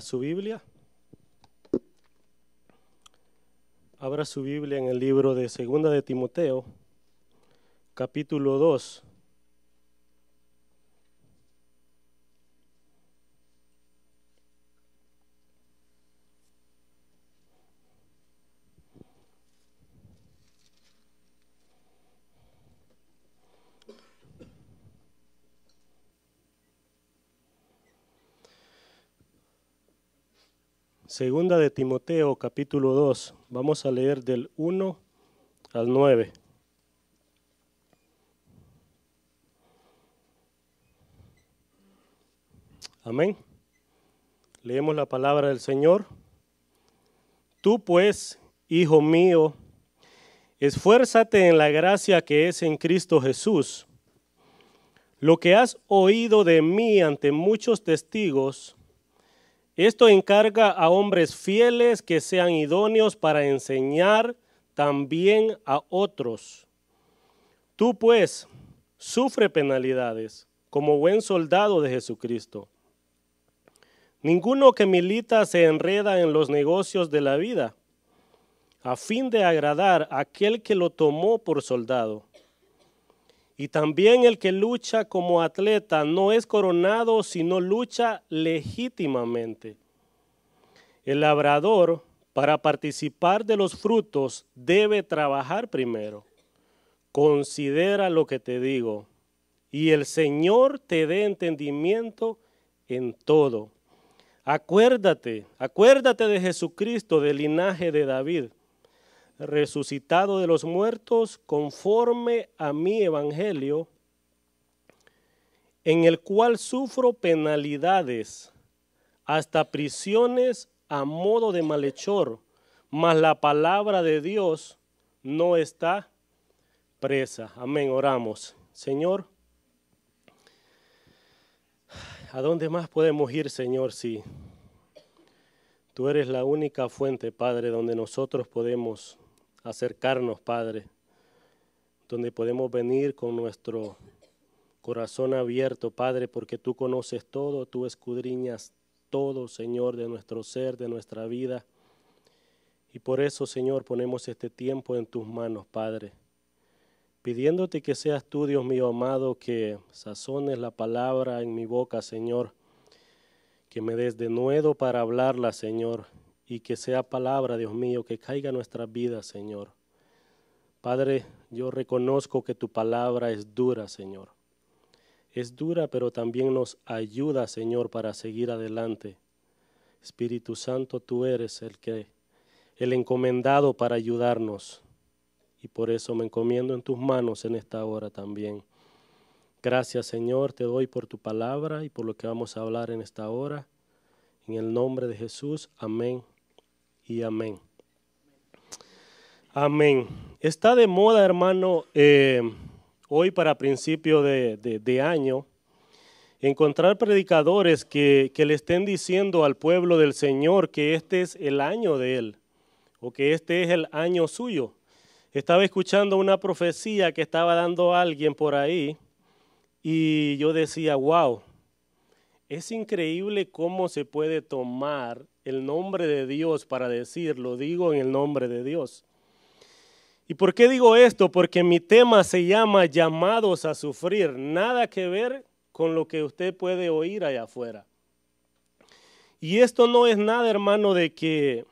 su Biblia. Abra su Biblia en el libro de Segunda de Timoteo, capítulo 2. Segunda de Timoteo capítulo 2, vamos a leer del 1 al 9. Amén. Leemos la palabra del Señor. Tú pues, hijo mío, esfuérzate en la gracia que es en Cristo Jesús. Lo que has oído de mí ante muchos testigos, esto encarga a hombres fieles que sean idóneos para enseñar también a otros. Tú pues sufre penalidades como buen soldado de Jesucristo. Ninguno que milita se enreda en los negocios de la vida, a fin de agradar a aquel que lo tomó por soldado. Y también el que lucha como atleta no es coronado, sino lucha legítimamente. El labrador, para participar de los frutos, debe trabajar primero. Considera lo que te digo, y el Señor te dé entendimiento en todo. Acuérdate, acuérdate de Jesucristo del linaje de David resucitado de los muertos conforme a mi evangelio, en el cual sufro penalidades, hasta prisiones a modo de malhechor, mas la palabra de Dios no está presa. Amén, oramos. Señor, ¿a dónde más podemos ir, Señor, si tú eres la única fuente, Padre, donde nosotros podemos acercarnos, Padre, donde podemos venir con nuestro corazón abierto, Padre, porque tú conoces todo, tú escudriñas todo, Señor, de nuestro ser, de nuestra vida. Y por eso, Señor, ponemos este tiempo en tus manos, Padre, pidiéndote que seas tú, Dios mío amado, que sazones la palabra en mi boca, Señor, que me des de para hablarla, Señor y que sea palabra, Dios mío, que caiga en nuestra vida, Señor. Padre, yo reconozco que tu palabra es dura, Señor. Es dura, pero también nos ayuda, Señor, para seguir adelante. Espíritu Santo, tú eres el que el encomendado para ayudarnos. Y por eso me encomiendo en tus manos en esta hora también. Gracias, Señor, te doy por tu palabra y por lo que vamos a hablar en esta hora. En el nombre de Jesús, amén y amén. Amén. Está de moda, hermano, eh, hoy para principio de, año, encontrar predicadores que, le estén diciendo al pueblo del Señor que este es el año de Él o que este es el año suyo. Estaba escuchando una profecía que estaba dando alguien por ahí y yo decía, wow, es increíble cómo se puede tomar el nombre de Dios para decirlo digo en el nombre de Dios. ¿Y por qué digo esto? Porque mi tema se llama llamados a sufrir, nada que ver con lo que usted puede oír allá afuera. Y esto no es nada, hermano, de que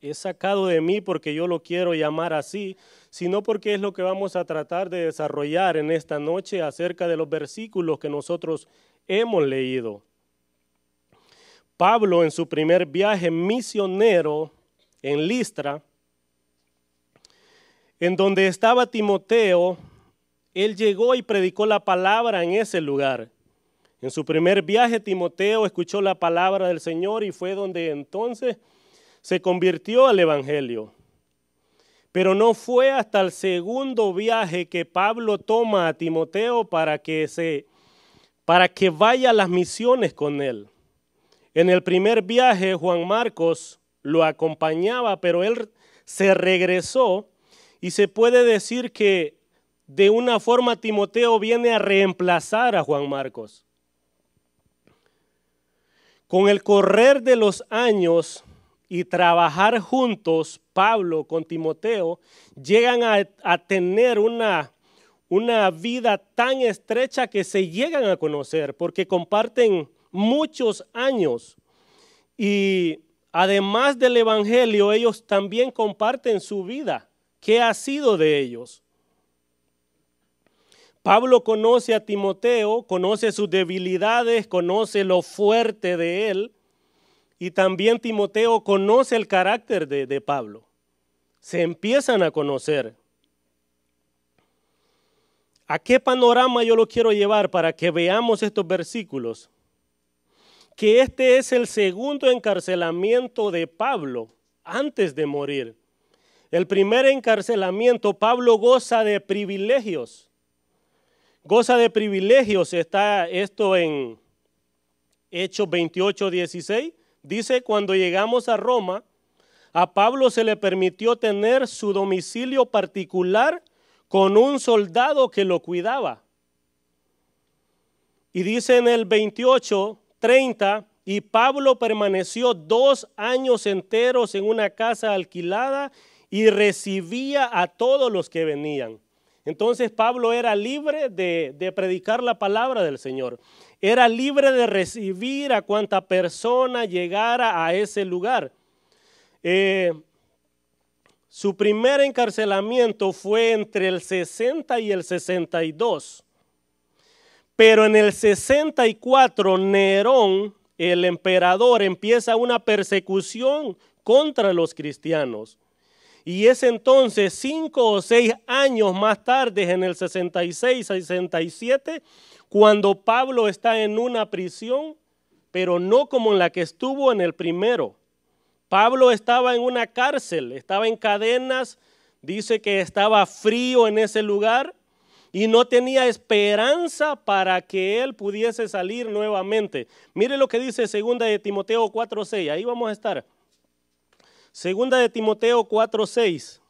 he sacado de mí porque yo lo quiero llamar así, sino porque es lo que vamos a tratar de desarrollar en esta noche acerca de los versículos que nosotros hemos leído. Pablo en su primer viaje misionero en Listra, en donde estaba Timoteo, él llegó y predicó la palabra en ese lugar. En su primer viaje Timoteo escuchó la palabra del Señor y fue donde entonces se convirtió al Evangelio. Pero no fue hasta el segundo viaje que Pablo toma a Timoteo para que, se, para que vaya a las misiones con él. En el primer viaje Juan Marcos lo acompañaba, pero él se regresó y se puede decir que de una forma Timoteo viene a reemplazar a Juan Marcos. Con el correr de los años y trabajar juntos, Pablo con Timoteo llegan a, tener una, una vida tan estrecha que se llegan a conocer porque comparten muchos años. Y además del Evangelio, ellos también comparten su vida. ¿Qué ha sido de ellos? Pablo conoce a Timoteo, conoce sus debilidades, conoce lo fuerte de él. Y también Timoteo conoce el carácter de, de Pablo. Se empiezan a conocer. ¿A qué panorama yo lo quiero llevar para que veamos estos versículos? que este es el segundo encarcelamiento de Pablo antes de morir. El primer encarcelamiento, Pablo goza de privilegios. Goza de privilegios, está esto en Hechos 28, 16. Dice, cuando llegamos a Roma, a Pablo se le permitió tener su domicilio particular con un soldado que lo cuidaba. Y dice en el 28, y Pablo permaneció dos años enteros en una casa alquilada y recibía a todos los que venían. Entonces Pablo era libre de, predicar la palabra del Señor. Era libre de recibir a cuanta persona llegara a ese lugar. Eh, su primer encarcelamiento fue entre el 60 y el 62. Pero en el 64, Nerón, el emperador, empieza una persecución contra los cristianos. Y es entonces cinco o seis años más tarde, en el 66, 67, cuando Pablo está en una prisión, pero no como en la que estuvo en el primero. Pablo estaba en una cárcel, estaba en cadenas, dice que estaba frío en ese lugar, y no tenía esperanza para que él pudiese salir nuevamente. Mire lo que dice 2 de Timoteo 4:6, ahí vamos a estar. 2 de Timoteo 4:6.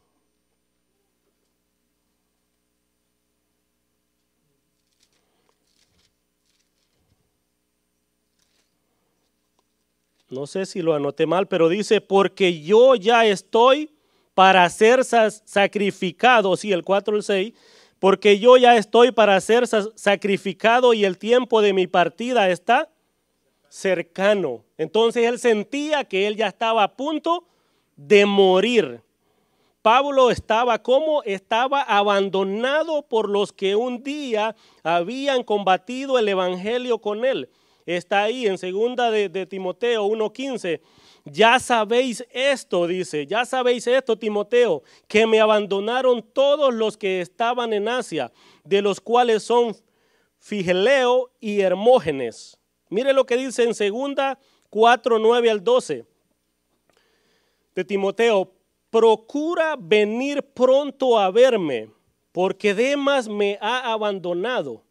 no sé si lo anoté mal, pero dice, porque yo ya estoy para ser sacrificado, sí, el 4 el 6, porque yo ya estoy para ser sacrificado y el tiempo de mi partida está cercano. Entonces él sentía que él ya estaba a punto de morir. Pablo estaba como estaba abandonado por los que un día habían combatido el evangelio con él. Está ahí en segunda de, Timoteo 1:15 ya sabéis esto, dice, ya sabéis esto, Timoteo, que me abandonaron todos los que estaban en Asia, de los cuales son Figeleo y Hermógenes. Mire lo que dice en segunda 4, 9 al 12 de Timoteo, procura venir pronto a verme, porque Demas me ha abandonado,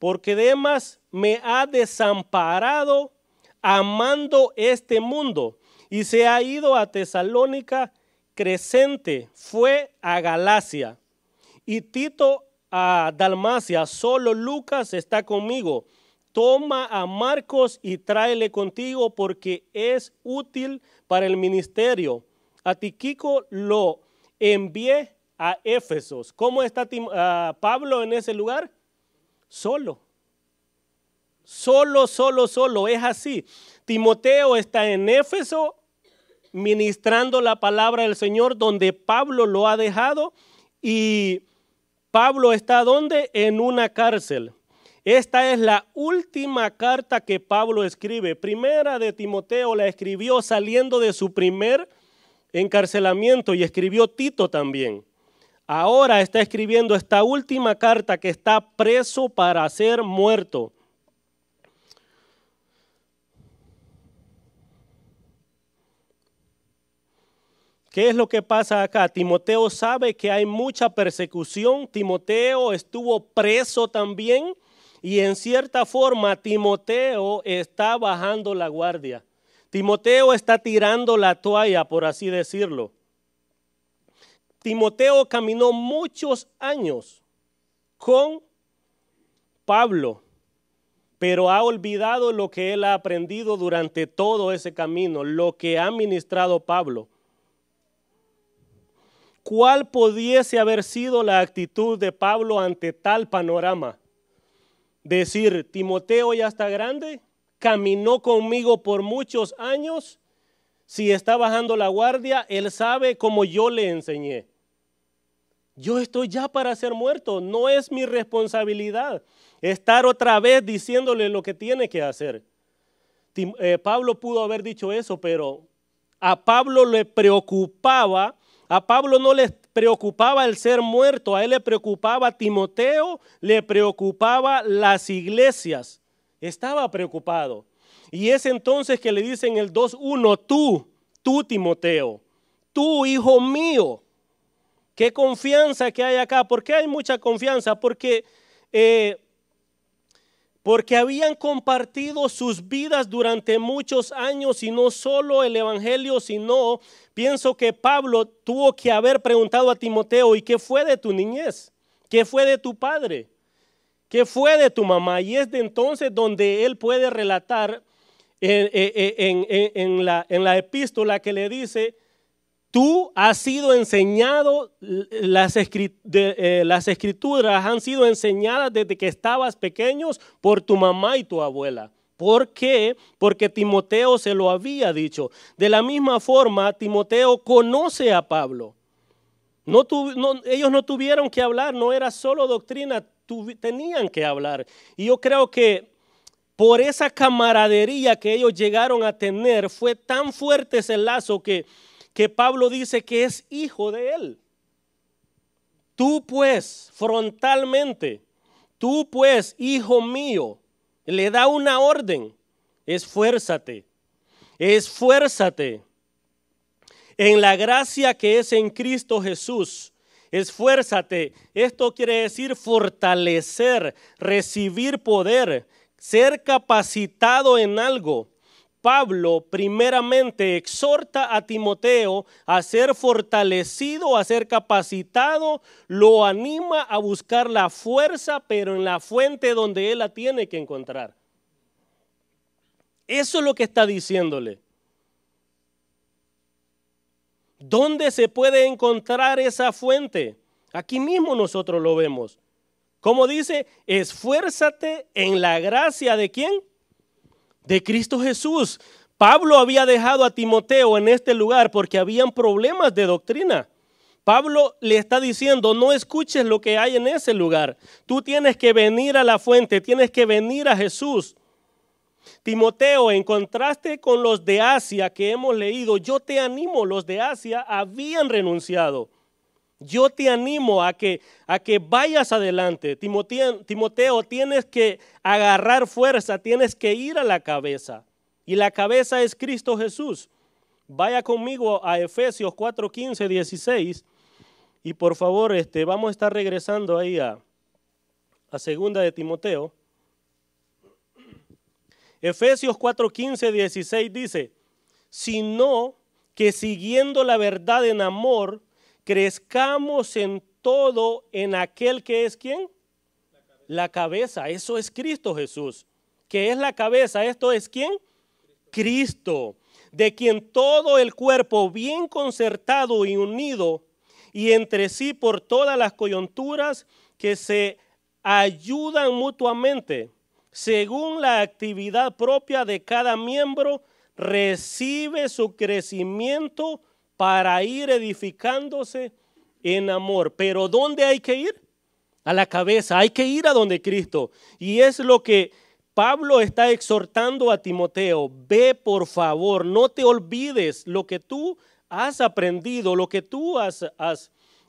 porque Demas me ha desamparado amando este mundo y se ha ido a Tesalónica crecente fue a Galacia y Tito a Dalmacia, solo Lucas está conmigo. Toma a Marcos y tráele contigo porque es útil para el ministerio. A Tiquico lo envié a Éfesos. ¿Cómo está ah, Pablo en ese lugar? Solo. Solo, solo, solo. Es así. Timoteo está en Éfeso ministrando la palabra del Señor donde Pablo lo ha dejado y Pablo está donde? En una cárcel. Esta es la última carta que Pablo escribe. Primera de Timoteo la escribió saliendo de su primer encarcelamiento y escribió Tito también. Ahora está escribiendo esta última carta que está preso para ser muerto. ¿Qué es lo que pasa acá? Timoteo sabe que hay mucha persecución, Timoteo estuvo preso también y en cierta forma Timoteo está bajando la guardia. Timoteo está tirando la toalla, por así decirlo. Timoteo caminó muchos años con Pablo, pero ha olvidado lo que él ha aprendido durante todo ese camino, lo que ha ministrado Pablo. ¿Cuál pudiese haber sido la actitud de Pablo ante tal panorama? Decir, Timoteo ya está grande, caminó conmigo por muchos años, si está bajando la guardia, él sabe como yo le enseñé. Yo estoy ya para ser muerto, no es mi responsabilidad estar otra vez diciéndole lo que tiene que hacer. Eh, Pablo pudo haber dicho eso, pero a Pablo le preocupaba a Pablo no le preocupaba el ser muerto, a él le preocupaba Timoteo, le preocupaba las iglesias. Estaba preocupado. Y es entonces que le dicen el 2.1, tú, tú Timoteo, tú hijo mío. Qué confianza que hay acá. ¿Por qué hay mucha confianza? Porque eh, porque habían compartido sus vidas durante muchos años y no solo el Evangelio, sino pienso que Pablo tuvo que haber preguntado a Timoteo, ¿y qué fue de tu niñez? ¿Qué fue de tu padre? ¿Qué fue de tu mamá? Y es de entonces donde él puede relatar eh, eh, eh, en, la epístola que le dice, Tú has sido enseñado, eh, las, escrituras han sido enseñadas desde que estabas pequeños por tu mamá y tu abuela. ¿Por qué? Porque Timoteo se lo había dicho. De la misma forma, Timoteo conoce a Pablo. No ellos no tuvieron que hablar, no era solo doctrina, tenían que hablar. Y yo creo que por esa camaradería que ellos llegaron a tener, fue tan fuerte ese lazo que que Pablo dice que es hijo de él. Tú pues, frontalmente, tú pues, hijo mío, le da una orden, esfuérzate, esfuérzate en la gracia que es en Cristo Jesús. Esfuérzate, esto quiere decir fortalecer, recibir poder, ser capacitado en algo Pablo primeramente exhorta a Timoteo a ser fortalecido, a ser capacitado, lo anima a buscar la fuerza, pero en la fuente donde él la tiene que encontrar. Eso es lo que está diciéndole. ¿Dónde se puede encontrar esa fuente? Aquí mismo nosotros lo vemos. Como dice, esfuérzate en la gracia de quién? de Cristo Jesús. Pablo había dejado a Timoteo en este lugar porque habían problemas de doctrina. Pablo le está diciendo, no escuches lo que hay en ese lugar. Tú tienes que venir a la fuente, tienes que venir a Jesús. Timoteo, en contraste con los de Asia que hemos leído, yo te animo, los de Asia habían renunciado. Yo te animo a que, a que vayas adelante. Timoteo, tienes que agarrar fuerza, tienes que ir a la cabeza. Y la cabeza es Cristo Jesús. Vaya conmigo a Efesios 415 16. Y por favor, este, vamos a estar regresando ahí a, a segunda de Timoteo. Efesios 415 16 dice, sino que siguiendo la verdad en amor, crezcamos en todo en aquel que es quién? La cabeza. eso es Cristo Jesús. Que es la cabeza, esto es quién? Cristo, de quien todo el cuerpo bien concertado y unido y entre sí por todas las coyunturas que se ayudan mutuamente, según la actividad propia de cada miembro, recibe su crecimiento para ir edificándose en amor. Pero ¿dónde hay que ir? A la cabeza, hay que ir a donde Cristo. Y es lo que Pablo está exhortando a Timoteo, ve por favor, no te olvides lo que tú has aprendido, lo que tú has,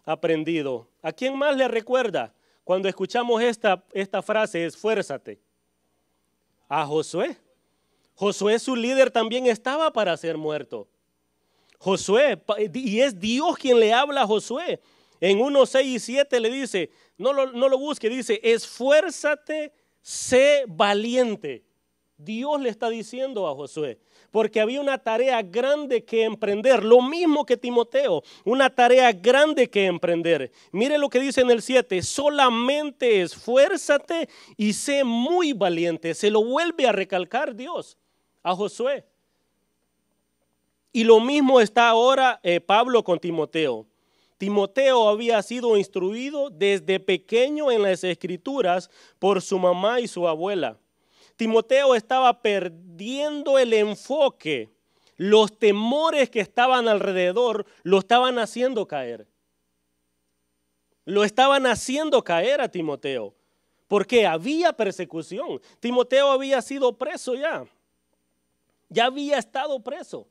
aprendido. ¿A quién más le recuerda cuando escuchamos esta, esta frase, esfuérzate? A Josué. Josué, su líder, también estaba para ser muerto. Josué, y es Dios quien le habla a Josué. En 1, 6 y 7 le dice, no lo, no lo busque, dice, esfuérzate, sé valiente. Dios le está diciendo a Josué, porque había una tarea grande que emprender, lo mismo que Timoteo, una tarea grande que emprender. Mire lo que dice en el 7, solamente esfuérzate y sé muy valiente. Se lo vuelve a recalcar Dios a Josué. Y lo mismo está ahora eh, Pablo con Timoteo. Timoteo había sido instruido desde pequeño en las escrituras por su mamá y su abuela. Timoteo estaba perdiendo el enfoque. Los temores que estaban alrededor lo estaban haciendo caer. Lo estaban haciendo caer a Timoteo, porque había persecución. Timoteo había sido preso ya. Ya había estado preso.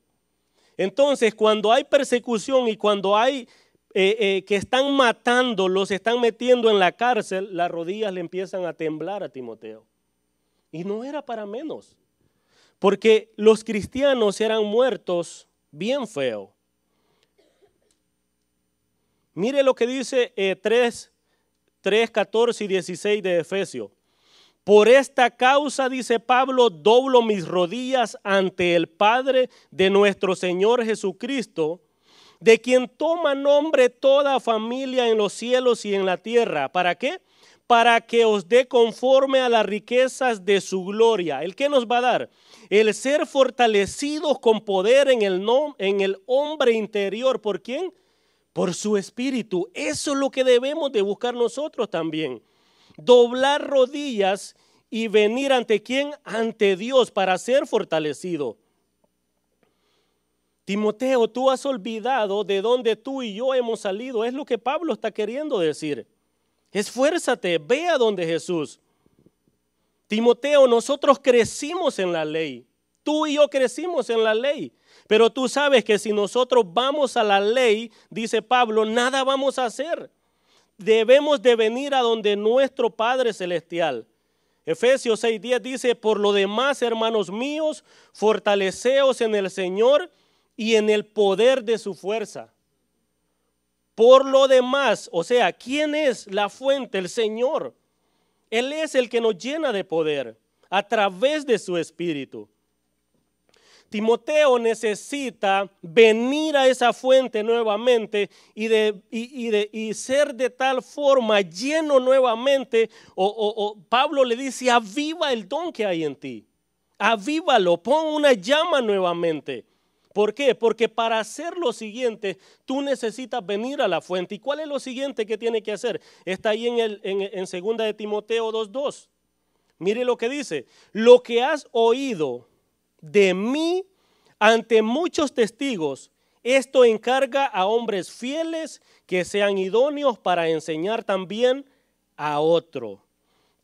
Entonces, cuando hay persecución y cuando hay eh, eh, que están matando, los están metiendo en la cárcel, las rodillas le empiezan a temblar a Timoteo. Y no era para menos, porque los cristianos eran muertos bien feo. Mire lo que dice 3, 3, 14 y 16 de Efesio. Por esta causa, dice Pablo, doblo mis rodillas ante el Padre de nuestro Señor Jesucristo, de quien toma nombre toda familia en los cielos y en la tierra. ¿Para qué? Para que os dé conforme a las riquezas de su gloria. ¿El qué nos va a dar? El ser fortalecidos con poder en el, en el hombre interior. ¿Por quién? Por su espíritu. Eso es lo que debemos de buscar nosotros también doblar rodillas y venir ante quién? Ante Dios para ser fortalecido. Timoteo, tú has olvidado de dónde tú y yo hemos salido. Es lo que Pablo está queriendo decir. Esfuérzate, ve a donde Jesús. Timoteo, nosotros crecimos en la ley. Tú y yo crecimos en la ley. Pero tú sabes que si nosotros vamos a la ley, dice Pablo, nada vamos a hacer debemos de venir a donde nuestro Padre Celestial. Efesios 6:10 dice, por lo demás, hermanos míos, fortaleceos en el Señor y en el poder de su fuerza. Por lo demás, o sea, ¿quién es la fuente? El Señor. Él es el que nos llena de poder a través de su Espíritu. Timoteo necesita venir a esa fuente nuevamente y, de, y, ser de tal forma lleno nuevamente. O, o, Pablo le dice, aviva el don que hay en ti. Avívalo, pon una llama nuevamente. ¿Por qué? Porque para hacer lo siguiente, tú necesitas venir a la fuente. ¿Y cuál es lo siguiente que tiene que hacer? Está ahí en, el, en, segunda de Timoteo 2.2. Mire lo que dice. Lo que has oído de mí ante muchos testigos. Esto encarga a hombres fieles que sean idóneos para enseñar también a otro.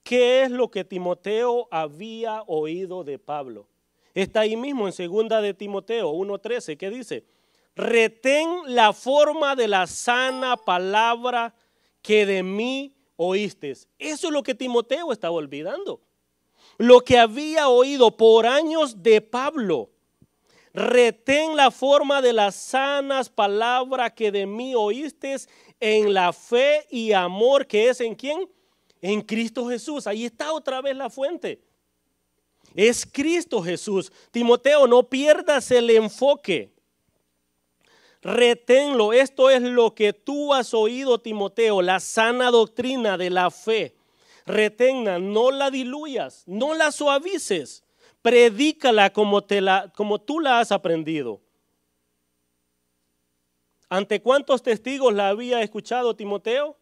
¿Qué es lo que Timoteo había oído de Pablo? Está ahí mismo en segunda de Timoteo 1:13, que dice, "Retén la forma de la sana palabra que de mí oíste." Eso es lo que Timoteo estaba olvidando lo que había oído por años de Pablo. Retén la forma de las sanas palabras que de mí oíste en la fe y amor que es en quién? En Cristo Jesús. Ahí está otra vez la fuente. Es Cristo Jesús. Timoteo, no pierdas el enfoque. Reténlo. Esto es lo que tú has oído, Timoteo, la sana doctrina de la fe retenga, no la diluyas, no la suavices, predícala como, te la, como tú la has aprendido. ¿Ante cuántos testigos la había escuchado Timoteo?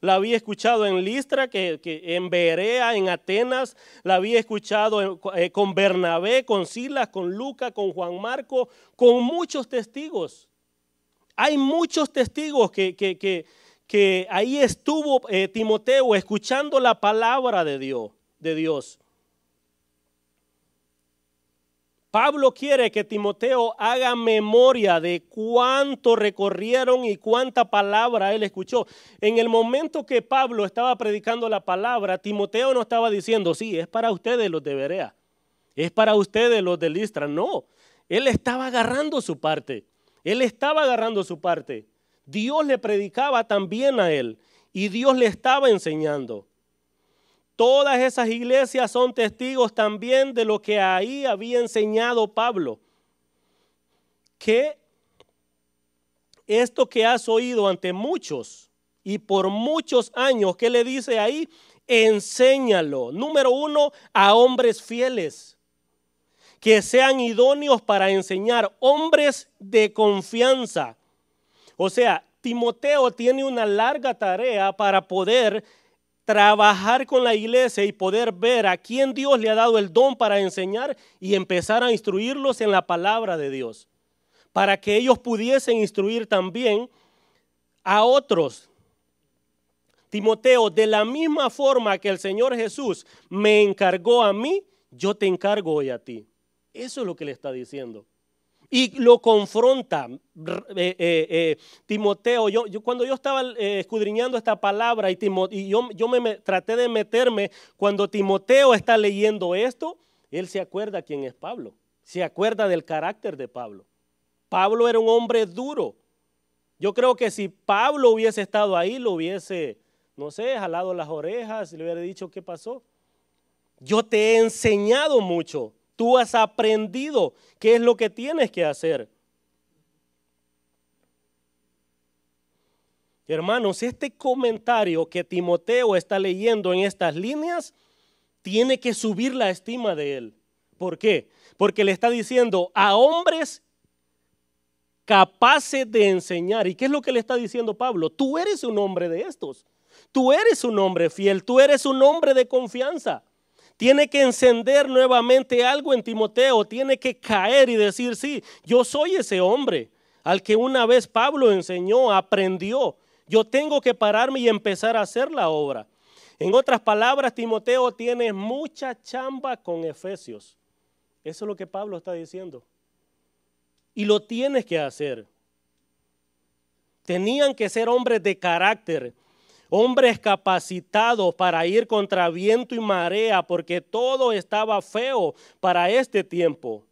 La había escuchado en Listra, que, en Berea, en Atenas, la había escuchado eh, con Bernabé, con Silas, con Luca, con Juan Marco, con muchos testigos. Hay muchos testigos que, que que ahí estuvo eh, Timoteo escuchando la palabra de Dios, de Dios. Pablo quiere que Timoteo haga memoria de cuánto recorrieron y cuánta palabra él escuchó. En el momento que Pablo estaba predicando la palabra, Timoteo no estaba diciendo, sí, es para ustedes los de Berea, es para ustedes los de Listra. No, él estaba agarrando su parte, él estaba agarrando su parte. Dios le predicaba también a él y Dios le estaba enseñando. Todas esas iglesias son testigos también de lo que ahí había enseñado Pablo. Que esto que has oído ante muchos y por muchos años, ¿qué le dice ahí? Enséñalo. Número uno, a hombres fieles, que sean idóneos para enseñar, hombres de confianza o sea, Timoteo tiene una larga tarea para poder trabajar con la iglesia y poder ver a quién Dios le ha dado el don para enseñar y empezar a instruirlos en la palabra de Dios, para que ellos pudiesen instruir también a otros. Timoteo, de la misma forma que el Señor Jesús me encargó a mí, yo te encargo hoy a ti. Eso es lo que le está diciendo y lo confronta. Eh, eh, eh, Timoteo, yo, cuando yo estaba escudriñando esta palabra y, Timo, yo, yo me, traté de meterme, cuando Timoteo está leyendo esto, él se acuerda quién es Pablo, se acuerda del carácter de Pablo. Pablo era un hombre duro. Yo creo que si Pablo hubiese estado ahí, lo hubiese, no sé, jalado las orejas, y le hubiera dicho, ¿qué pasó? Yo te he enseñado mucho Tú has aprendido qué es lo que tienes que hacer. Hermanos, este comentario que Timoteo está leyendo en estas líneas tiene que subir la estima de él. ¿Por qué? Porque le está diciendo a hombres capaces de enseñar. ¿Y qué es lo que le está diciendo Pablo? Tú eres un hombre de estos. Tú eres un hombre fiel. Tú eres un hombre de confianza tiene que encender nuevamente algo en Timoteo, tiene que caer y decir, sí, yo soy ese hombre al que una vez Pablo enseñó, aprendió. Yo tengo que pararme y empezar a hacer la obra. En otras palabras, Timoteo tiene mucha chamba con Efesios. Eso es lo que Pablo está diciendo. Y lo tienes que hacer. Tenían que ser hombres de carácter, hombres capacitados para ir contra viento y marea, porque todo estaba feo para este tiempo.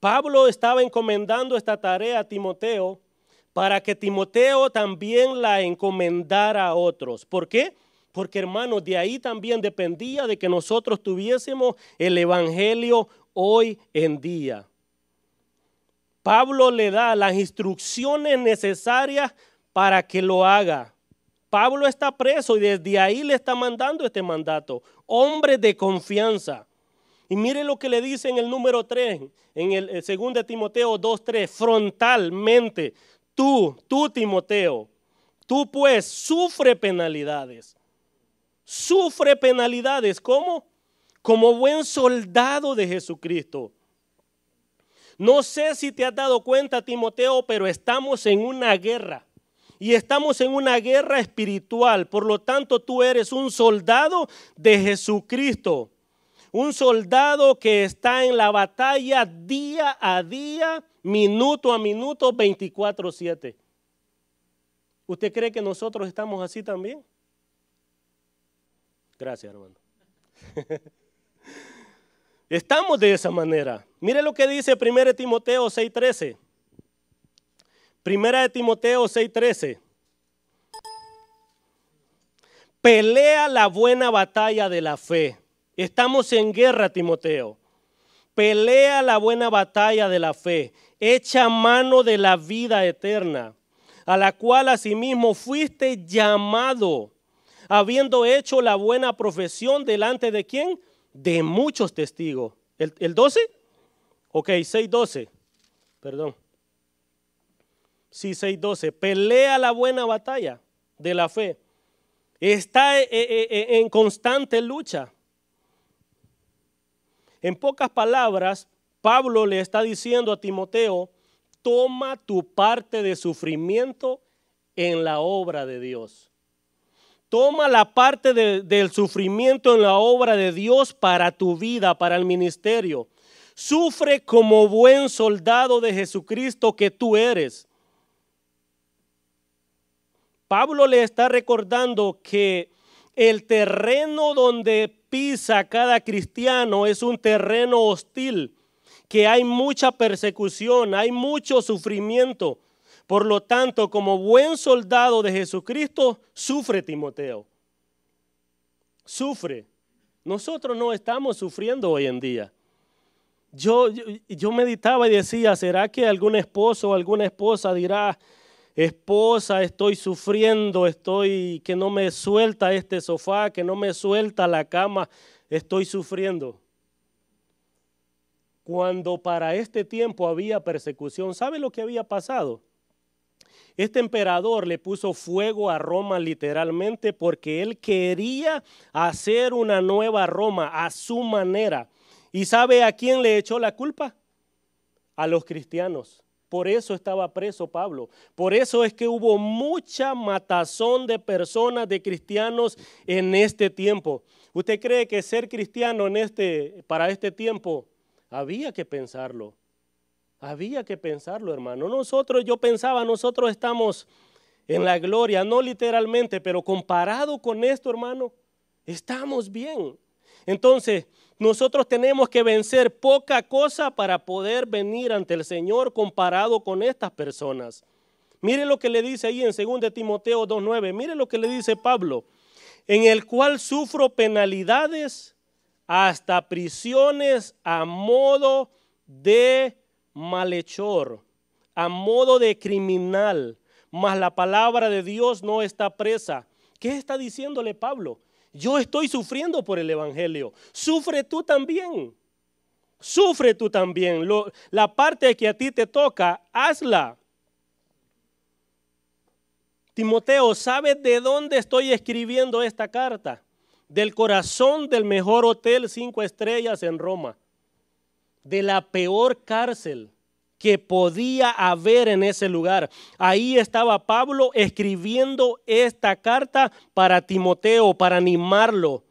Pablo estaba encomendando esta tarea a Timoteo para que Timoteo también la encomendara a otros. ¿Por qué? Porque hermanos, de ahí también dependía de que nosotros tuviésemos el Evangelio hoy en día. Pablo le da las instrucciones necesarias para que lo haga. Pablo está preso y desde ahí le está mandando este mandato. Hombre de confianza. Y mire lo que le dice en el número 3, en el segundo de Timoteo 2.3, frontalmente. Tú, tú Timoteo, tú pues sufre penalidades. Sufre penalidades. ¿Cómo? Como buen soldado de Jesucristo. No sé si te has dado cuenta, Timoteo, pero estamos en una guerra y estamos en una guerra espiritual. Por lo tanto, tú eres un soldado de Jesucristo. Un soldado que está en la batalla día a día, minuto a minuto, 24/7. ¿Usted cree que nosotros estamos así también? Gracias, hermano. Estamos de esa manera. Mire lo que dice 1 Timoteo 6:13. Primera de Timoteo 6:13. Pelea la buena batalla de la fe. Estamos en guerra, Timoteo. Pelea la buena batalla de la fe. Echa mano de la vida eterna, a la cual asimismo fuiste llamado, habiendo hecho la buena profesión delante de quién? De muchos testigos. ¿El, el 12? Ok, 6:12. Perdón sí, 6, 12, pelea la buena batalla de la fe. Está eh, eh, eh, en constante lucha. En pocas palabras, Pablo le está diciendo a Timoteo, toma tu parte de sufrimiento en la obra de Dios. Toma la parte del sufrimiento en la obra de Dios para tu vida, para el ministerio. Sufre como buen soldado de Jesucristo que tú eres. Pablo le está recordando que el terreno donde pisa cada cristiano es un terreno hostil, que hay mucha persecución, hay mucho sufrimiento. Por lo tanto, como buen soldado de Jesucristo, sufre Timoteo. Sufre. Nosotros no estamos sufriendo hoy en día. Yo, yo, meditaba y decía, ¿será que algún esposo o alguna esposa dirá, esposa, estoy sufriendo, estoy que no me suelta este sofá, que no me suelta la cama, estoy sufriendo. Cuando para este tiempo había persecución, ¿sabe lo que había pasado? Este emperador le puso fuego a Roma literalmente porque él quería hacer una nueva Roma a su manera. ¿Y sabe a quién le echó la culpa? A los cristianos. Por eso estaba preso Pablo. Por eso es que hubo mucha matazón de personas, de cristianos en este tiempo. ¿Usted cree que ser cristiano en este, para este tiempo? Había que pensarlo. Había que pensarlo, hermano. Nosotros, yo pensaba, nosotros estamos en la gloria, no literalmente, pero comparado con esto, hermano, estamos bien. Entonces, nosotros tenemos que vencer poca cosa para poder venir ante el Señor comparado con estas personas. Mire lo que le dice ahí en 2 Timoteo 2.9. Mire lo que le dice Pablo. En el cual sufro penalidades hasta prisiones a modo de malhechor, a modo de criminal. Mas la palabra de Dios no está presa. ¿Qué está diciéndole Pablo? Yo estoy sufriendo por el Evangelio. Sufre tú también. Sufre tú también. la parte que a ti te toca, hazla. Timoteo, ¿sabes de dónde estoy escribiendo esta carta? Del corazón del mejor hotel cinco estrellas en Roma. De la peor cárcel que podía haber en ese lugar. Ahí estaba Pablo escribiendo esta carta para Timoteo, para animarlo,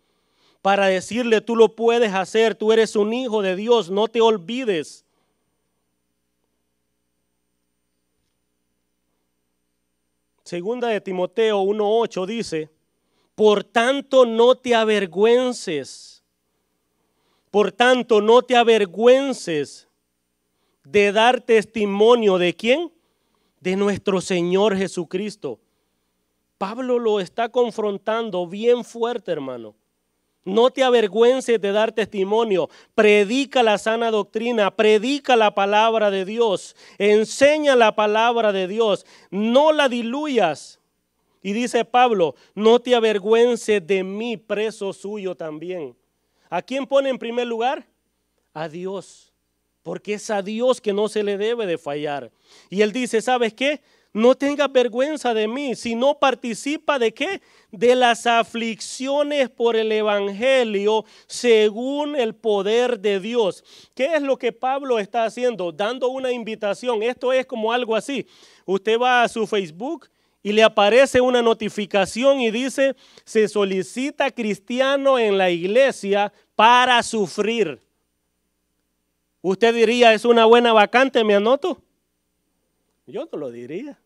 para decirle, tú lo puedes hacer, tú eres un hijo de Dios, no te olvides. Segunda de Timoteo 1.8 dice, por tanto no te avergüences, por tanto no te avergüences de dar testimonio de quién? De nuestro Señor Jesucristo. Pablo lo está confrontando bien fuerte, hermano. No te avergüences de dar testimonio. Predica la sana doctrina, predica la palabra de Dios, enseña la palabra de Dios, no la diluyas. Y dice Pablo, no te avergüences de mí, preso suyo también. ¿A quién pone en primer lugar? A Dios porque es a Dios que no se le debe de fallar. Y él dice, ¿sabes qué? No tenga vergüenza de mí, si no participa de qué? De las aflicciones por el Evangelio según el poder de Dios. ¿Qué es lo que Pablo está haciendo? Dando una invitación. Esto es como algo así. Usted va a su Facebook y le aparece una notificación y dice, se solicita cristiano en la iglesia para sufrir. Usted diría, es una buena vacante, me anoto. Yo te lo diría.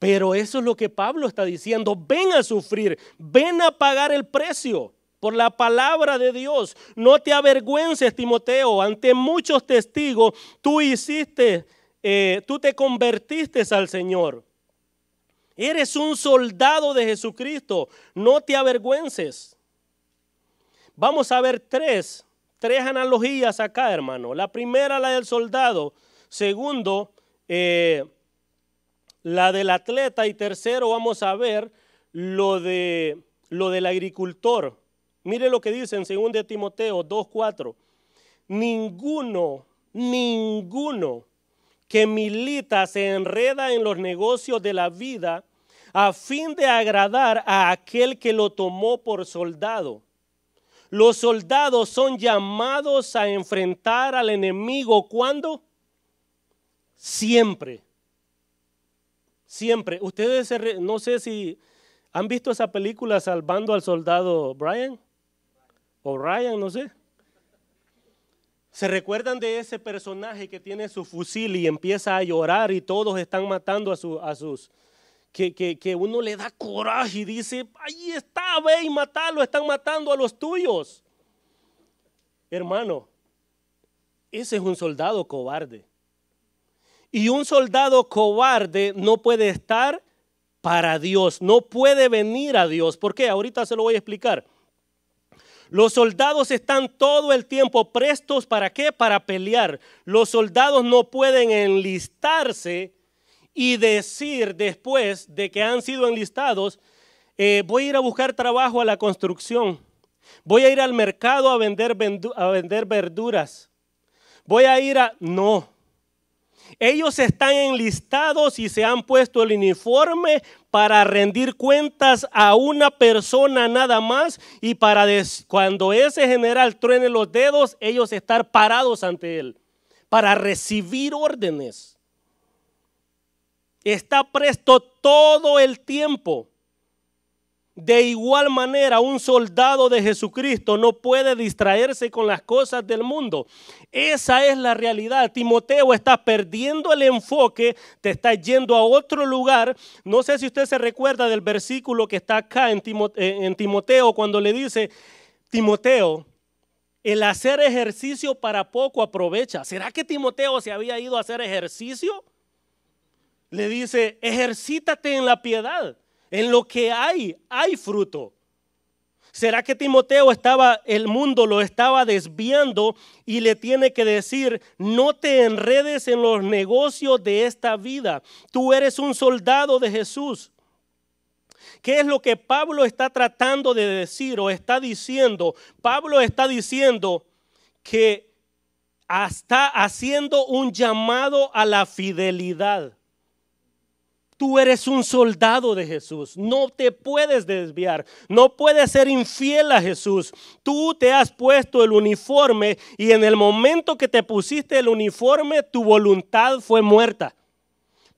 Pero eso es lo que Pablo está diciendo. Ven a sufrir, ven a pagar el precio por la palabra de Dios. No te avergüences, Timoteo. Ante muchos testigos, tú hiciste, eh, tú te convertiste al Señor. Eres un soldado de Jesucristo. No te avergüences. Vamos a ver tres tres analogías acá, hermano. La primera, la del soldado. Segundo, eh, la del atleta. Y tercero, vamos a ver lo, de, lo del agricultor. Mire lo que dice en 2 Timoteo 2.4. Ninguno, ninguno que milita se enreda en los negocios de la vida a fin de agradar a aquel que lo tomó por soldado. Los soldados son llamados a enfrentar al enemigo cuando? Siempre. Siempre. Ustedes, no sé si han visto esa película Salvando al Soldado Brian o Ryan, no sé. ¿Se recuerdan de ese personaje que tiene su fusil y empieza a llorar y todos están matando a, a sus que, uno le da coraje y dice, ahí está, ve y matalo, están matando a los tuyos. Hermano, ese es un soldado cobarde. Y un soldado cobarde no puede estar para Dios, no puede venir a Dios. ¿Por qué? Ahorita se lo voy a explicar. Los soldados están todo el tiempo prestos para qué? Para pelear. Los soldados no pueden enlistarse y decir después de que han sido enlistados, eh, voy a ir a buscar trabajo a la construcción, voy a ir al mercado a vender, a vender verduras, voy a ir a... No. Ellos están enlistados y se han puesto el uniforme para rendir cuentas a una persona nada más y para cuando ese general truene los dedos, ellos estar parados ante él para recibir órdenes está presto todo el tiempo. De igual manera, un soldado de Jesucristo no puede distraerse con las cosas del mundo. Esa es la realidad. Timoteo está perdiendo el enfoque, te está yendo a otro lugar. No sé si usted se recuerda del versículo que está acá en Timoteo, eh, en Timoteo cuando le dice, Timoteo, el hacer ejercicio para poco aprovecha. ¿Será que Timoteo se había ido a hacer ejercicio? le dice, ejercítate en la piedad, en lo que hay, hay fruto. ¿Será que Timoteo estaba, el mundo lo estaba desviando y le tiene que decir, no te enredes en los negocios de esta vida, tú eres un soldado de Jesús? ¿Qué es lo que Pablo está tratando de decir o está diciendo? Pablo está diciendo que está haciendo un llamado a la fidelidad. Tú eres un soldado de Jesús. No te puedes desviar. No puedes ser infiel a Jesús. Tú te has puesto el uniforme y en el momento que te pusiste el uniforme, tu voluntad fue muerta.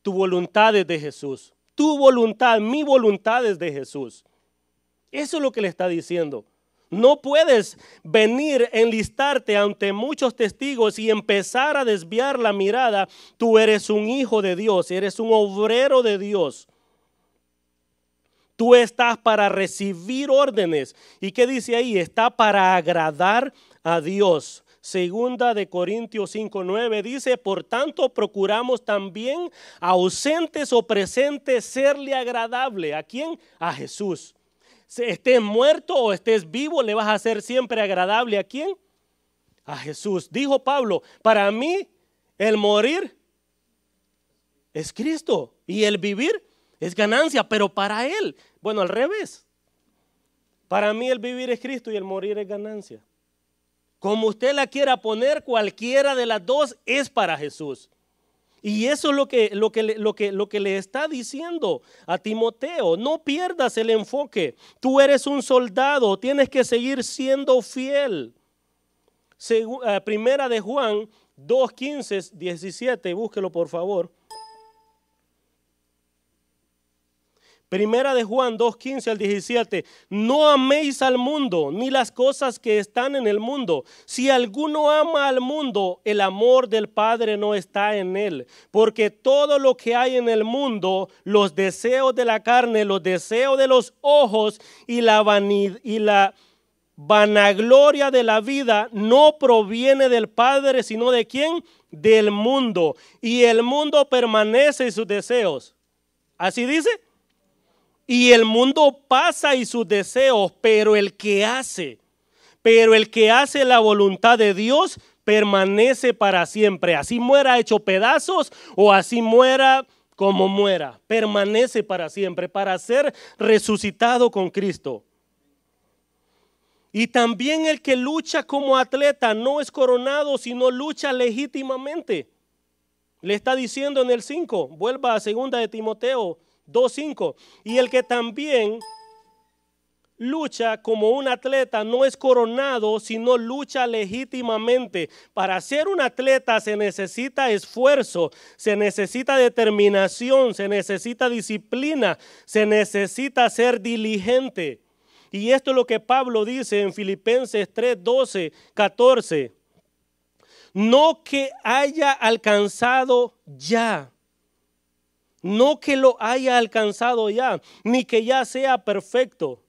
Tu voluntad es de Jesús. Tu voluntad, mi voluntad es de Jesús. Eso es lo que le está diciendo. No puedes venir, enlistarte ante muchos testigos y empezar a desviar la mirada. Tú eres un hijo de Dios, eres un obrero de Dios. Tú estás para recibir órdenes. ¿Y qué dice ahí? Está para agradar a Dios. Segunda de Corintios 5:9 dice, "Por tanto procuramos también ausentes o presentes serle agradable, ¿a quién? A Jesús." estés muerto o estés vivo, le vas a ser siempre agradable a quién? A Jesús. Dijo Pablo, para mí el morir es Cristo y el vivir es ganancia, pero para Él, bueno, al revés. Para mí el vivir es Cristo y el morir es ganancia. Como usted la quiera poner, cualquiera de las dos es para Jesús. Y eso es lo que, lo, lo, que, lo que le está diciendo a Timoteo. No pierdas el enfoque. Tú eres un soldado, tienes que seguir siendo fiel. Eh, primera de Juan 2, 17, búsquelo por favor. Primera de Juan 2.15 al 17. No améis al mundo, ni las cosas que están en el mundo. Si alguno ama al mundo, el amor del Padre no está en él. Porque todo lo que hay en el mundo, los deseos de la carne, los deseos de los ojos y la, y la vanagloria de la vida, no proviene del Padre, sino de quién? Del mundo. Y el mundo permanece en sus deseos. Así dice. Y el mundo pasa y sus deseos, pero el que hace, pero el que hace la voluntad de Dios permanece para siempre. Así muera hecho pedazos o así muera como muera, permanece para siempre, para ser resucitado con Cristo. Y también el que lucha como atleta no es coronado, sino lucha legítimamente. Le está diciendo en el 5, vuelva a segunda de Timoteo 2.5. Y el que también lucha como un atleta no es coronado, sino lucha legítimamente. Para ser un atleta se necesita esfuerzo, se necesita determinación, se necesita disciplina, se necesita ser diligente. Y esto es lo que Pablo dice en Filipenses 3, 12, 14. No que haya alcanzado ya no que lo haya alcanzado ya, ni que ya sea perfecto,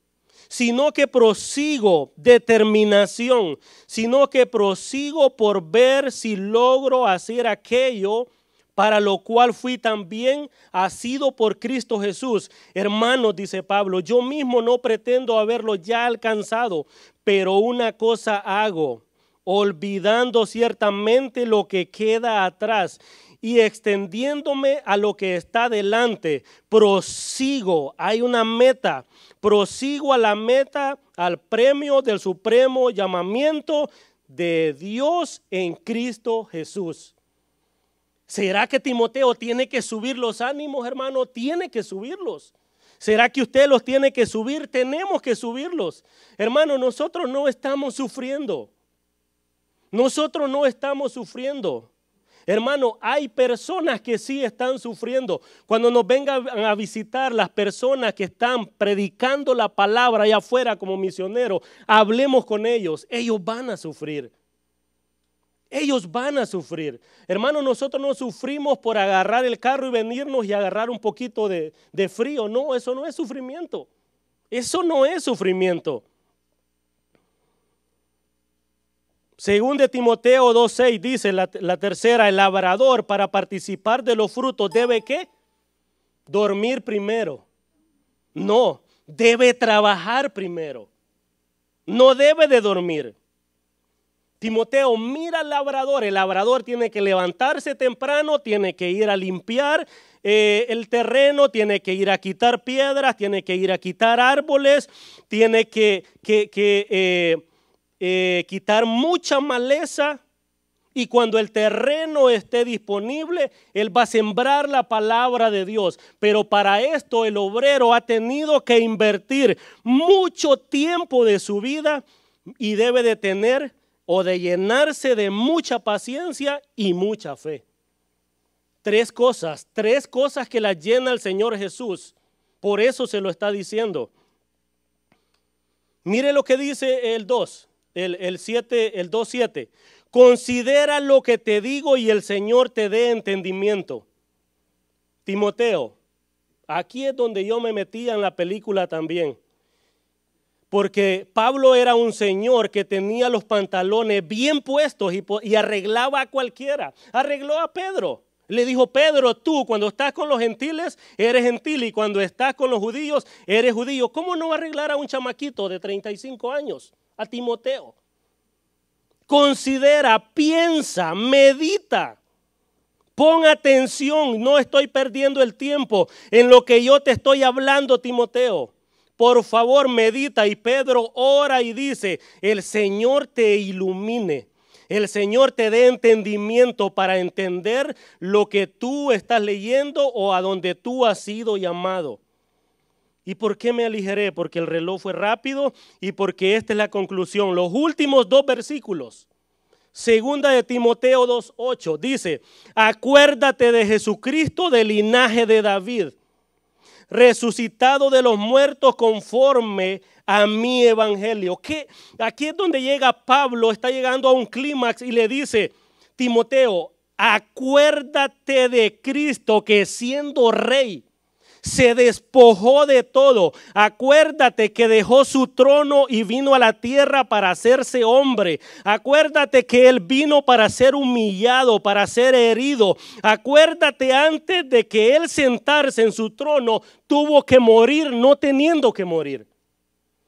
sino que prosigo determinación, sino que prosigo por ver si logro hacer aquello para lo cual fui también asido por Cristo Jesús. Hermanos, dice Pablo, yo mismo no pretendo haberlo ya alcanzado, pero una cosa hago, olvidando ciertamente lo que queda atrás y extendiéndome a lo que está delante, prosigo, hay una meta, prosigo a la meta, al premio del supremo llamamiento de Dios en Cristo Jesús. ¿Será que Timoteo tiene que subir los ánimos, hermano? Tiene que subirlos. ¿Será que usted los tiene que subir? Tenemos que subirlos. Hermano, nosotros no estamos sufriendo. Nosotros no estamos sufriendo. Hermano, hay personas que sí están sufriendo. Cuando nos vengan a visitar las personas que están predicando la palabra allá afuera como misioneros, hablemos con ellos. Ellos van a sufrir. Ellos van a sufrir. Hermano, nosotros no sufrimos por agarrar el carro y venirnos y agarrar un poquito de, de frío. No, eso no es sufrimiento. Eso no es sufrimiento. Según de Timoteo 2.6 dice la, tercera, el labrador para participar de los frutos debe qué? Dormir primero. No, debe trabajar primero. No debe de dormir. Timoteo, mira al labrador. El labrador tiene que levantarse temprano, tiene que ir a limpiar eh, el terreno, tiene que ir a quitar piedras, tiene que ir a quitar árboles, tiene que, que, eh, eh, quitar mucha maleza y cuando el terreno esté disponible, Él va a sembrar la palabra de Dios. Pero para esto el obrero ha tenido que invertir mucho tiempo de su vida y debe de tener o de llenarse de mucha paciencia y mucha fe. Tres cosas, tres cosas que las llena el Señor Jesús. Por eso se lo está diciendo. Mire lo que dice el 2 el, el 7, el 2.7. Considera lo que te digo y el Señor te dé entendimiento. Timoteo, aquí es donde yo me metía en la película también. Porque Pablo era un señor que tenía los pantalones bien puestos y, y arreglaba a cualquiera. Arregló a Pedro. Le dijo, Pedro, tú cuando estás con los gentiles, eres gentil y cuando estás con los judíos, eres judío. ¿Cómo no arreglar a un chamaquito de 35 años? Timoteo. Considera, piensa, medita. Pon atención, no estoy perdiendo el tiempo en lo que yo te estoy hablando, Timoteo. Por favor, medita. Y Pedro ora y dice, el Señor te ilumine. El Señor te dé entendimiento para entender lo que tú estás leyendo o a donde tú has sido llamado. ¿Y por qué me aligeré? Porque el reloj fue rápido y porque esta es la conclusión. Los últimos dos versículos. Segunda de Timoteo 2.8 dice, acuérdate de Jesucristo del linaje de David, resucitado de los muertos conforme a mi evangelio. Aquí es donde llega Pablo, está llegando a un clímax y le dice, Timoteo, acuérdate de Cristo que siendo rey, se despojó de todo. Acuérdate que dejó su trono y vino a la tierra para hacerse hombre. Acuérdate que él vino para ser humillado, para ser herido. Acuérdate antes de que él sentarse en su trono, tuvo que morir no teniendo que morir.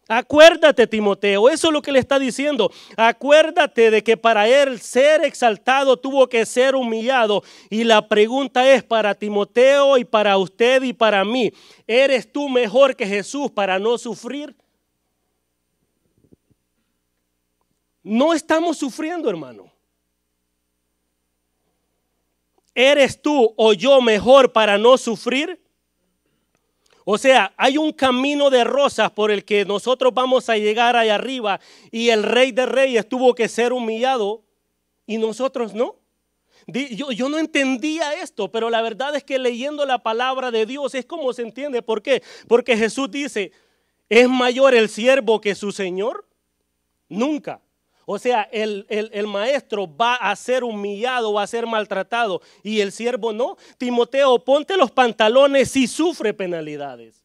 Acuérdate, Timoteo, eso es lo que le está diciendo. Acuérdate de que para él ser exaltado tuvo que ser humillado. Y la pregunta es para Timoteo y para usted y para mí, ¿eres tú mejor que Jesús para no sufrir? No estamos sufriendo, hermano. ¿Eres tú o yo mejor para no sufrir? O sea, hay un camino de rosas por el que nosotros vamos a llegar allá arriba y el rey de reyes tuvo que ser humillado y nosotros no. Yo, yo, no entendía esto, pero la verdad es que leyendo la palabra de Dios es como se entiende. ¿Por qué? Porque Jesús dice, ¿es mayor el siervo que su Señor? Nunca. O sea, el, maestro va a ser humillado, va a ser maltratado y el siervo no. Timoteo, ponte los pantalones y sufre penalidades.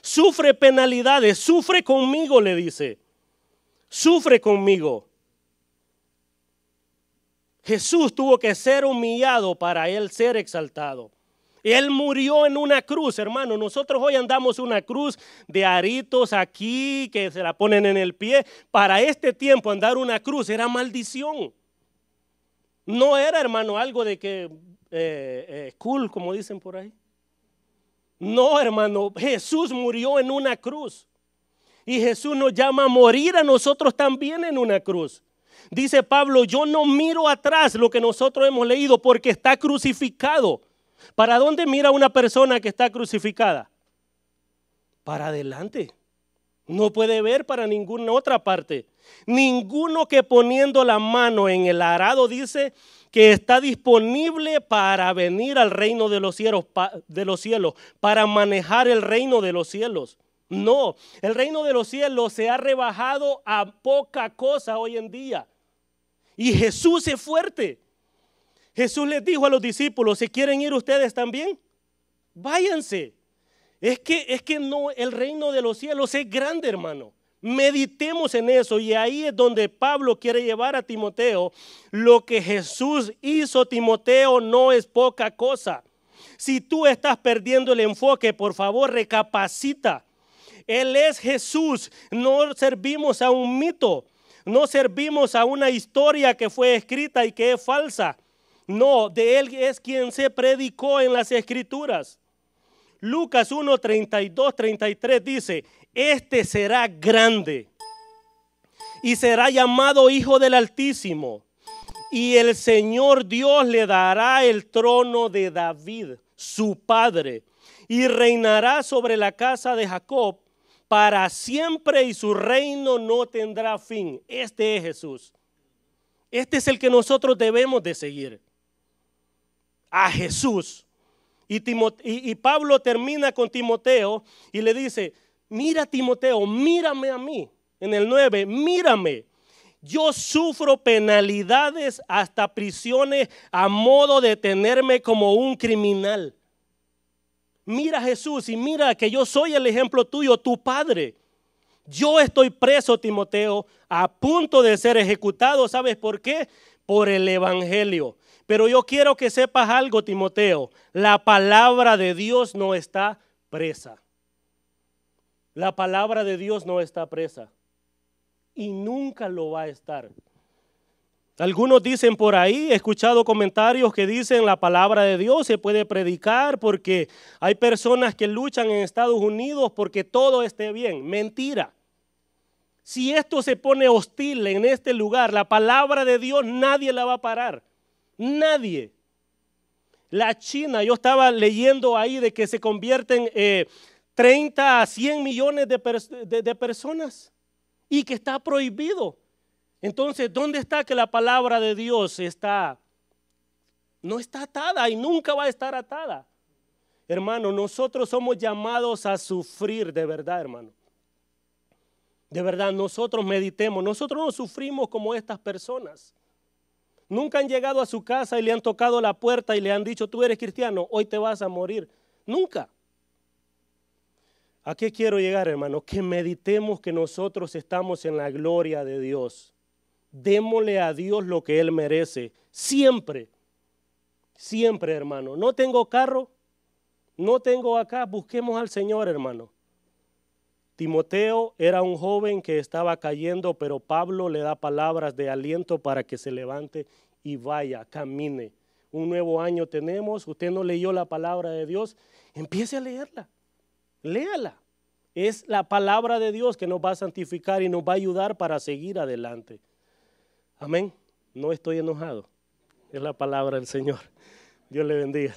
Sufre penalidades, sufre conmigo, le dice. Sufre conmigo. Jesús tuvo que ser humillado para él ser exaltado. Él murió en una cruz, hermano. Nosotros hoy andamos una cruz de aritos aquí que se la ponen en el pie. Para este tiempo andar una cruz era maldición. No era, hermano, algo de que eh, eh, cool, como dicen por ahí. No, hermano, Jesús murió en una cruz. Y Jesús nos llama a morir a nosotros también en una cruz. Dice Pablo, yo no miro atrás lo que nosotros hemos leído porque está crucificado. ¿Para dónde mira una persona que está crucificada? Para adelante. No puede ver para ninguna otra parte. Ninguno que poniendo la mano en el arado dice que está disponible para venir al reino de los cielos, de los cielos para manejar el reino de los cielos. No, el reino de los cielos se ha rebajado a poca cosa hoy en día. Y Jesús es fuerte. Jesús les dijo a los discípulos, si quieren ir ustedes también, váyanse. Es que, es que no, el reino de los cielos es grande, hermano. Meditemos en eso y ahí es donde Pablo quiere llevar a Timoteo. Lo que Jesús hizo, Timoteo, no es poca cosa. Si tú estás perdiendo el enfoque, por favor, recapacita. Él es Jesús, no servimos a un mito, no servimos a una historia que fue escrita y que es falsa. No, de Él es quien se predicó en las Escrituras. Lucas 1, 32, 33 dice, este será grande y será llamado Hijo del Altísimo. Y el Señor Dios le dará el trono de David, su padre, y reinará sobre la casa de Jacob para siempre y su reino no tendrá fin. Este es Jesús. Este es el que nosotros debemos de seguir a Jesús. Y, y, Pablo termina con Timoteo y le dice, mira Timoteo, mírame a mí. En el 9, mírame. Yo sufro penalidades hasta prisiones a modo de tenerme como un criminal. Mira Jesús y mira que yo soy el ejemplo tuyo, tu padre. Yo estoy preso, Timoteo, a punto de ser ejecutado. ¿Sabes por qué? Por el Evangelio. Pero yo quiero que sepas algo, Timoteo. La palabra de Dios no está presa. La palabra de Dios no está presa. Y nunca lo va a estar. Algunos dicen por ahí, he escuchado comentarios que dicen la palabra de Dios se puede predicar porque hay personas que luchan en Estados Unidos porque todo esté bien. Mentira. Si esto se pone hostil en este lugar, la palabra de Dios nadie la va a parar. Nadie. La China, yo estaba leyendo ahí de que se convierten 30 eh, a 100 millones de, de personas y que está prohibido. Entonces, ¿dónde está que la palabra de Dios está? No está atada y nunca va a estar atada. Hermano, nosotros somos llamados a sufrir de verdad, hermano. De verdad, nosotros meditemos, nosotros no sufrimos como estas personas. Nunca han llegado a su casa y le han tocado la puerta y le han dicho, tú eres cristiano, hoy te vas a morir. Nunca. ¿A qué quiero llegar, hermano? Que meditemos que nosotros estamos en la gloria de Dios. Démosle a Dios lo que Él merece. Siempre. Siempre, hermano. No tengo carro. No tengo acá. Busquemos al Señor, hermano. Timoteo era un joven que estaba cayendo, pero Pablo le da palabras de aliento para que se levante y vaya, camine. Un nuevo año tenemos, usted no leyó la palabra de Dios, empiece a leerla, léala. Es la palabra de Dios que nos va a santificar y nos va a ayudar para seguir adelante. Amén. No estoy enojado. Es la palabra del Señor. Dios le bendiga.